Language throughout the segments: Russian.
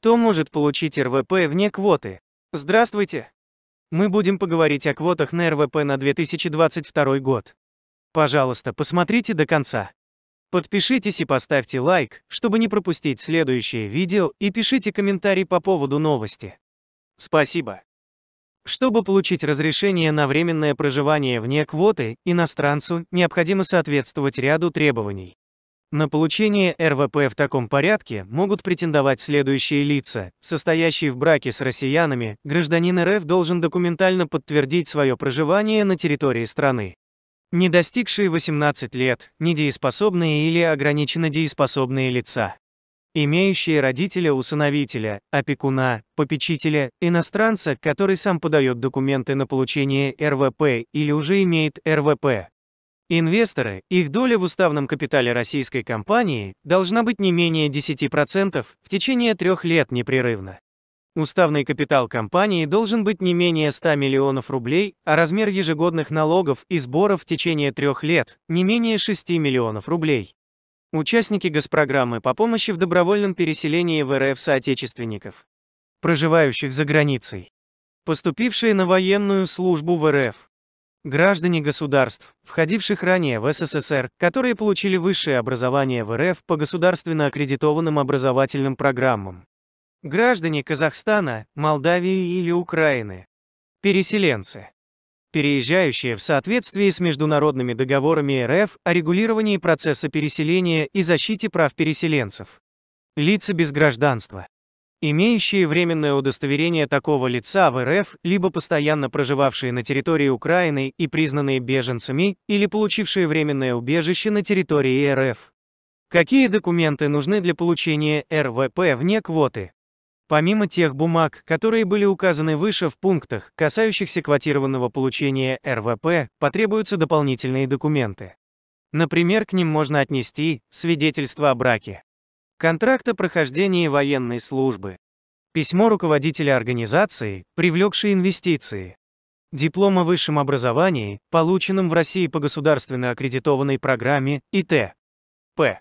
Кто может получить РВП вне квоты? Здравствуйте! Мы будем поговорить о квотах на РВП на 2022 год. Пожалуйста, посмотрите до конца. Подпишитесь и поставьте лайк, чтобы не пропустить следующее видео, и пишите комментарий по поводу новости. Спасибо. Чтобы получить разрешение на временное проживание вне квоты, иностранцу необходимо соответствовать ряду требований. На получение РВП в таком порядке могут претендовать следующие лица. Состоящие в браке с россиянами, гражданин РФ должен документально подтвердить свое проживание на территории страны. Не достигшие 18 лет, недееспособные или ограниченно дееспособные лица. Имеющие родителя-усыновителя, опекуна, попечителя, иностранца, который сам подает документы на получение РВП или уже имеет РВП, Инвесторы, их доля в уставном капитале российской компании должна быть не менее 10% в течение трех лет непрерывно. Уставный капитал компании должен быть не менее 100 миллионов рублей, а размер ежегодных налогов и сборов в течение трех лет – не менее 6 миллионов рублей. Участники госпрограммы по помощи в добровольном переселении в РФ соотечественников, проживающих за границей, поступившие на военную службу в РФ, Граждане государств, входивших ранее в СССР, которые получили высшее образование в РФ по государственно аккредитованным образовательным программам. Граждане Казахстана, Молдавии или Украины. Переселенцы. Переезжающие в соответствии с международными договорами РФ о регулировании процесса переселения и защите прав переселенцев. Лица без гражданства имеющие временное удостоверение такого лица в РФ, либо постоянно проживавшие на территории Украины и признанные беженцами, или получившие временное убежище на территории РФ. Какие документы нужны для получения РВП вне квоты? Помимо тех бумаг, которые были указаны выше в пунктах, касающихся квотированного получения РВП, потребуются дополнительные документы. Например, к ним можно отнести свидетельство о браке контракт о прохождении военной службы, письмо руководителя организации, привлекшей инвестиции, диплом о высшем образовании, полученном в России по государственно аккредитованной программе ИТ. П.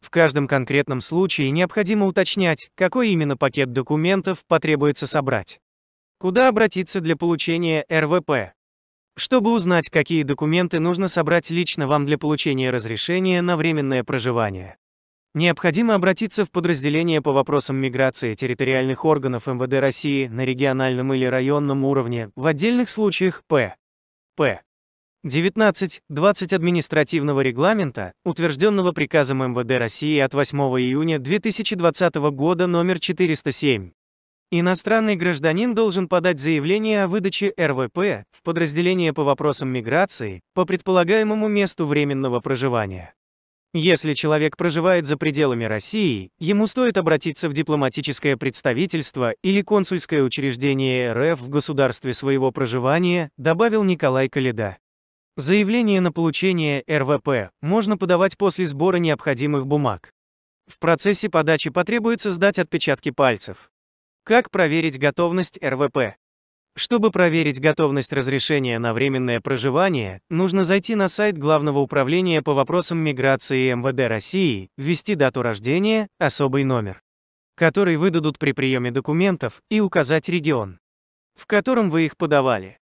В каждом конкретном случае необходимо уточнять, какой именно пакет документов потребуется собрать. Куда обратиться для получения РВП? Чтобы узнать, какие документы нужно собрать лично вам для получения разрешения на временное проживание. Необходимо обратиться в подразделение по вопросам миграции территориальных органов МВД России на региональном или районном уровне, в отдельных случаях П. П. 19.20 административного регламента, утвержденного приказом МВД России от 8 июня 2020 года номер 407. Иностранный гражданин должен подать заявление о выдаче РВП в подразделение по вопросам миграции по предполагаемому месту временного проживания. Если человек проживает за пределами России, ему стоит обратиться в дипломатическое представительство или консульское учреждение РФ в государстве своего проживания, добавил Николай Каледа. Заявление на получение РВП можно подавать после сбора необходимых бумаг. В процессе подачи потребуется сдать отпечатки пальцев. Как проверить готовность РВП? Чтобы проверить готовность разрешения на временное проживание, нужно зайти на сайт Главного управления по вопросам миграции МВД России, ввести дату рождения, особый номер, который выдадут при приеме документов, и указать регион, в котором вы их подавали.